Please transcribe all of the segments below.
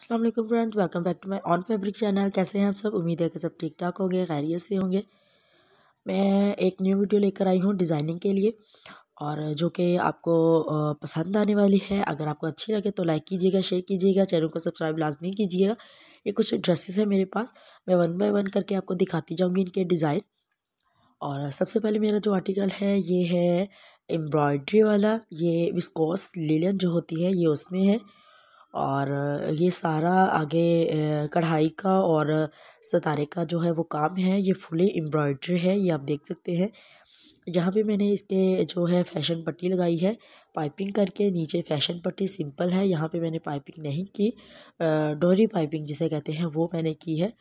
Aslam friends welcome back to my own fabric channel कैसे हैं आप सब उम्मीद है कि सब ठीक ठाक होंगे खैरियत से होंगे मैं एक न्यू वीडियो लेकर आई हूँ डिज़ाइनिंग के लिए और जो कि आपको पसंद आने वाली है अगर आपको अच्छी लगे तो लाइक कीजिएगा शेयर कीजिएगा चैनल को सब्सक्राइब लाजमी कीजिएगा ये कुछ ड्रेसेस हैं मेरे पास मैं वन बाई वन करके आपको दिखाती जाऊँगी इनके डिज़ाइन और सबसे पहले मेरा जो आर्टिकल है ये है एम्ब्रॉयड्री वाला ये विस्कोस लिलियन जो होती है ये उसमें है और ये सारा आगे कढ़ाई का और सतारे का जो है वो काम है ये फुली एम्ब्रॉयड्री है ये आप देख सकते हैं यहाँ पे मैंने इसके जो है फैशन पट्टी लगाई है पाइपिंग करके नीचे फैशन पट्टी सिंपल है यहाँ पे मैंने पाइपिंग नहीं की डोरी पाइपिंग जिसे कहते हैं वो मैंने की है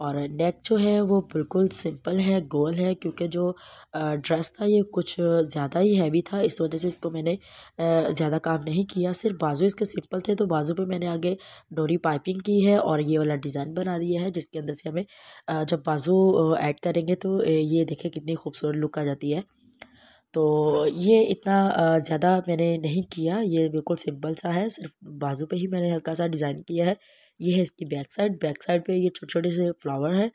और नेक जो है वो बिल्कुल सिंपल है गोल है क्योंकि जो ड्रेस था ये कुछ ज़्यादा ही हैवी था इस वजह से इसको मैंने ज़्यादा काम नहीं किया सिर्फ बाजू इसके सिंपल थे तो बाजू पे मैंने आगे डोरी पाइपिंग की है और ये वाला डिज़ाइन बना दिया है जिसके अंदर से हमें जब बाजू ऐड करेंगे तो ये देखें कितनी खूबसूरत लुक आ जाती है तो ये इतना ज़्यादा मैंने नहीं किया ये बिल्कुल सिंपल सा है सिर्फ बाजू पे ही मैंने हल्का सा डिज़ाइन किया है ये है इसकी बैक साइड बैक साइड पे ये छोटे छोटे से फ्लावर है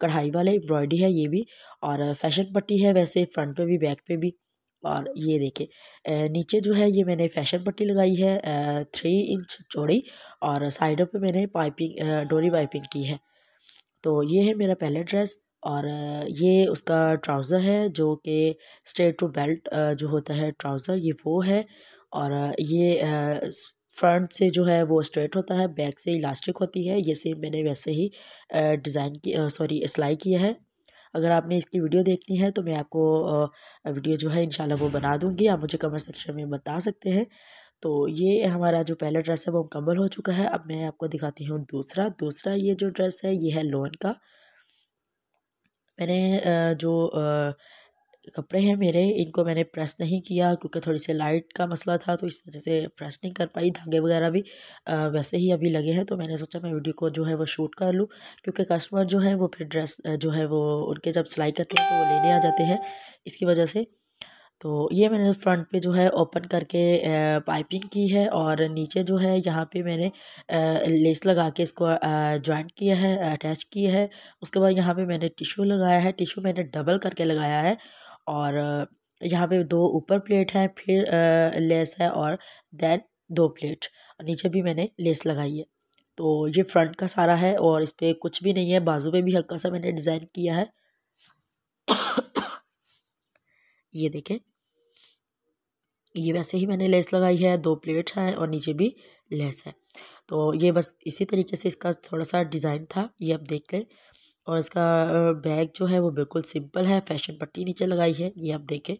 कढ़ाई वाले एम्ब्रॉयडरी है ये भी और फैशन पट्टी है वैसे फ्रंट पे भी बैक पे भी और ये देखे नीचे जो है ये मैंने फैशन पट्टी लगाई है थ्री इंच चौड़ी और साइडों पे मैंने पाइपिंग डोरी पाइपिंग की है तो ये है मेरा पहला ड्रेस और ये उसका ट्राउज़र है जो कि स्ट्रेट टू बेल्ट जो होता है ट्राउज़र ये वो है और ये फ्रंट से जो है वो स्ट्रेट होता है बैक से इलास्टिक होती है ये सेम मैंने वैसे ही डिज़ाइन की सॉरी सिलाई किया है अगर आपने इसकी वीडियो देखनी है तो मैं आपको वीडियो जो है इंशाल्लाह वो बना दूँगी आप मुझे कमेंट सेक्शन में बता सकते हैं तो ये हमारा जो पहला ड्रेस है वो मुकम्मल हो चुका है अब मैं आपको दिखाती हूँ दूसरा दूसरा ये जो ड्रेस है ये है लोन का मैंने जो कपड़े हैं मेरे इनको मैंने प्रेस नहीं किया क्योंकि थोड़ी सी लाइट का मसला था तो इस वजह से प्रेस नहीं कर पाई धागे वगैरह भी आ, वैसे ही अभी लगे हैं तो मैंने सोचा मैं वीडियो को जो है वो शूट कर लूँ क्योंकि कस्टमर जो है वो फिर ड्रेस जो है वो उनके जब सिलाई करते हैं तो वो लेने आ जाते हैं इसकी वजह से तो ये मैंने फ्रंट पे जो है ओपन करके पाइपिंग की है और नीचे जो है यहाँ पे मैंने लेस लगा के इसको जॉइंट किया है अटैच किया है उसके बाद यहाँ पे मैंने टिशू लगाया है टिशू मैंने डबल करके लगाया है और यहाँ पे दो ऊपर प्लेट है फिर लेस है और देन दो प्लेट और नीचे भी मैंने लेस लगाई है तो ये फ्रंट का सारा है और इस पर कुछ भी नहीं है बाजू पे भी हल्का सा मैंने डिज़ाइन किया है ये देखें ये वैसे ही मैंने लेस लगाई है दो प्लेट है और नीचे भी लेस है तो ये बस इसी तरीके से इसका थोड़ा सा डिज़ाइन था ये आप देख लें और इसका बैग जो है वो बिल्कुल सिंपल है फैशन पट्टी नीचे लगाई है ये आप देखें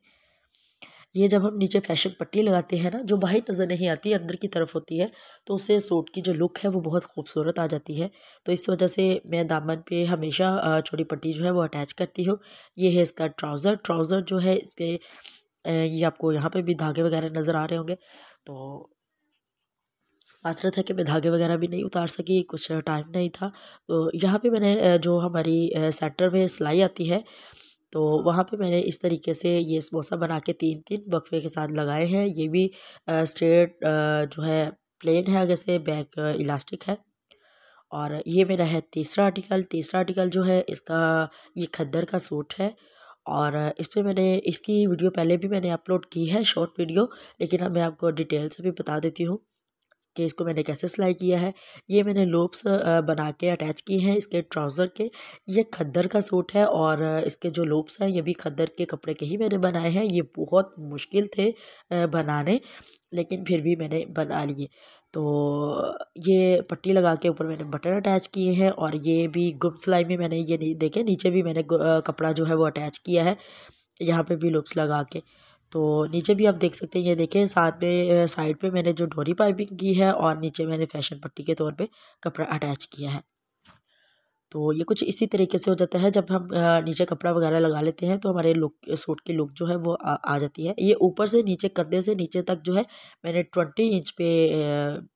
ये जब हम नीचे फैशन पट्टी लगाते हैं ना जो बाहर नज़र नहीं आती अंदर की तरफ होती है तो उससे सूट की जो लुक है वो बहुत खूबसूरत आ जाती है तो इस वजह से मैं दामन पे हमेशा छोटी पट्टी जो है वो अटैच करती हूँ ये है इसका ट्राउज़र ट्राउज़र जो है इसके ये आपको यहाँ पे भी धागे वगैरह नज़र आ रहे होंगे तो आसरा था कि मैं धागे वगैरह भी नहीं उतार सकी कुछ टाइम नहीं था तो यहाँ पे मैंने जो हमारी सेंटर में सिलाई आती है तो वहाँ पे मैंने इस तरीके से ये समोसा बना के तीन तीन वक्फे के साथ लगाए हैं ये भी स्ट्रेट जो है प्लेन है जैसे से बैक इलास्टिक है और ये मेरा है तीसरा आर्टिकल तीसरा आर्टिकल जो है इसका ये खद्दर का सूट है और इस पर मैंने इसकी वीडियो पहले भी मैंने अपलोड की है शॉर्ट वीडियो लेकिन अब मैं आपको डिटेल से भी बता देती हूँ कि इसको मैंने कैसे सिलाई किया है ये मैंने लोब्स बना के अटैच किए हैं इसके ट्राउज़र के ये खद्दर का सूट है और इसके जो लोब्स हैं ये भी खद्दर के कपड़े के ही मैंने बनाए हैं ये बहुत मुश्किल थे बनाने लेकिन फिर भी मैंने बना लिए तो ये पट्टी लगा के ऊपर मैंने बटन अटैच किए हैं और ये भी गुम सिलाई में मैंने ये नहीं देखे नीचे भी मैंने कपड़ा जो है वो अटैच किया है यहाँ पे भी लुप्स लगा के तो नीचे भी आप देख सकते हैं ये देखें साथ में साइड पे मैंने जो डोरी पाइपिंग की है और नीचे मैंने फैशन पट्टी के तौर पे कपड़ा अटैच किया है तो ये कुछ इसी तरीके से हो जाता है जब हम नीचे कपड़ा वगैरह लगा लेते हैं तो हमारे लुक सूट की लुक जो है वो आ, आ जाती है ये ऊपर से नीचे कंधे से नीचे तक जो है मैंने ट्वेंटी इंच पे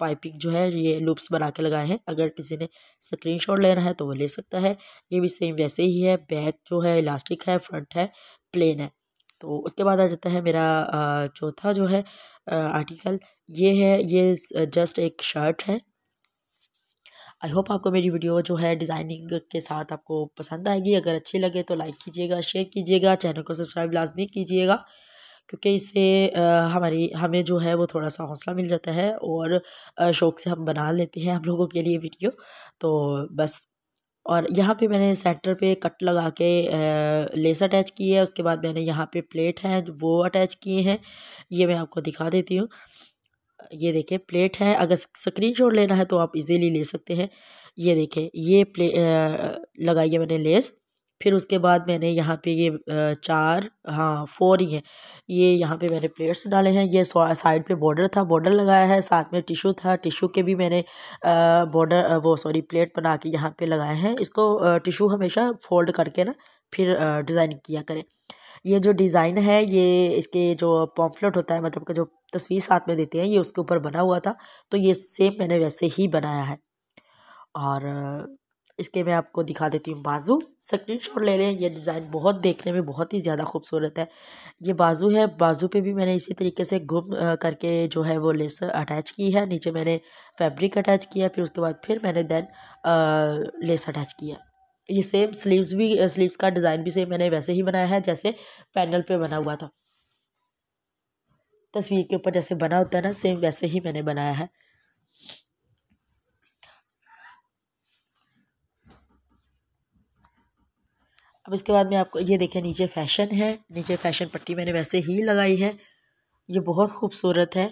पाइपिंग जो है ये लूप्स बना के लगाए हैं अगर किसी ने स्क्रीनशॉट लेना है तो वो ले सकता है ये भी सेम वैसे ही है बैक जो है इलास्टिक है फ्रंट है प्लेन है तो उसके बाद आ जाता है मेरा चौथा जो है आर्टिकल ये है ये जस्ट एक शर्ट है आई होप आपको मेरी वीडियो जो है डिज़ाइनिंग के साथ आपको पसंद आएगी अगर अच्छी लगे तो लाइक कीजिएगा शेयर कीजिएगा चैनल को सब्सक्राइब लाजमी कीजिएगा क्योंकि इससे हमारी हमें जो है वो थोड़ा सा हौसला मिल जाता है और शौक़ से हम बना लेते हैं हम लोगों के लिए वीडियो तो बस और यहाँ पे मैंने सेंटर पे कट लगा के लेस अटैच की है उसके बाद मैंने यहाँ पे प्लेट है वो अटैच किए हैं ये मैं आपको दिखा देती हूँ ये देखें प्लेट है अगर शॉट लेना है तो आप इजीली ले सकते हैं ये देखें ये प्ले लगाई है मैंने लेस फिर उसके बाद मैंने यहाँ पे ये चार हाँ फोर ही है ये यहाँ पे मैंने प्लेट्स डाले हैं ये साइड पे बॉर्डर था बॉर्डर लगाया है साथ में टिशू था टिशू के भी मैंने बॉर्डर वो सॉरी प्लेट बना के यहाँ पे लगाए हैं इसको टिशू हमेशा फोल्ड करके ना फिर डिज़ाइन किया करें ये जो डिज़ाइन है ये इसके जो पॉम्फलेट होता है मतलब का जो तस्वीर साथ में देते हैं ये उसके ऊपर बना हुआ था तो ये सेम मैंने वैसे ही बनाया है और इसके मैं आपको दिखा देती हूँ बाजू स्क्रीन शॉट ले लें ये डिज़ाइन बहुत देखने में बहुत ही ज़्यादा खूबसूरत है ये बाजू है बाजू पे भी मैंने इसी तरीके से घुम करके जो है वो लेस अटैच की है नीचे मैंने फैब्रिक अटैच किया फिर उसके बाद फिर मैंने देन लेस अटैच किया ये सेम स्लीव्स भी स्लीव्स का डिज़ाइन भी सेम मैंने वैसे ही बनाया है जैसे पैनल पे बना हुआ था तस्वीर के ऊपर जैसे बना होता है ना सेम वैसे ही मैंने बनाया है अब इसके बाद में आपको ये देखें नीचे फैशन है नीचे फैशन पट्टी मैंने वैसे ही लगाई है ये बहुत खूबसूरत है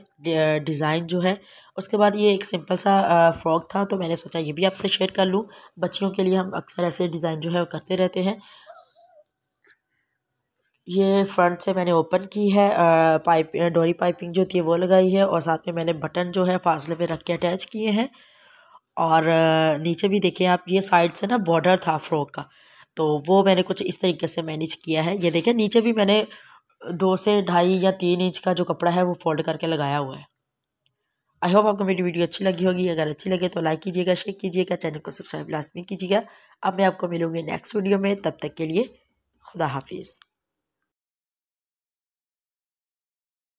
डिज़ाइन जो है उसके बाद ये एक सिंपल सा फ्रॉक था तो मैंने सोचा ये भी आपसे शेयर कर लूँ बच्चियों के लिए हम अक्सर ऐसे डिज़ाइन जो है वो करते रहते हैं ये फ्रंट से मैंने ओपन की है पाइप डोरी पाइपिंग जो थी वो लगाई है और साथ में मैंने बटन जो है फासले पे रख के अटैच किए हैं और नीचे भी देखिए आप ये साइड से ना बॉर्डर था फ्रॉक का तो वो मैंने कुछ इस तरीके से मैनेज किया है ये देखें नीचे भी मैंने दो से ढाई या तीन इंच का जो कपड़ा है वो फोल्ड करके लगाया हुआ है आई होप आपको मेरी वीडियो अच्छी लगी होगी अगर अच्छी लगे तो लाइक कीजिएगा शेयर कीजिएगा चैनल को सब्सक्राइब लाजमी कीजिएगा अब मैं आपको मिलूंगी नेक्स्ट वीडियो में तब तक के लिए खुदा हाफिज़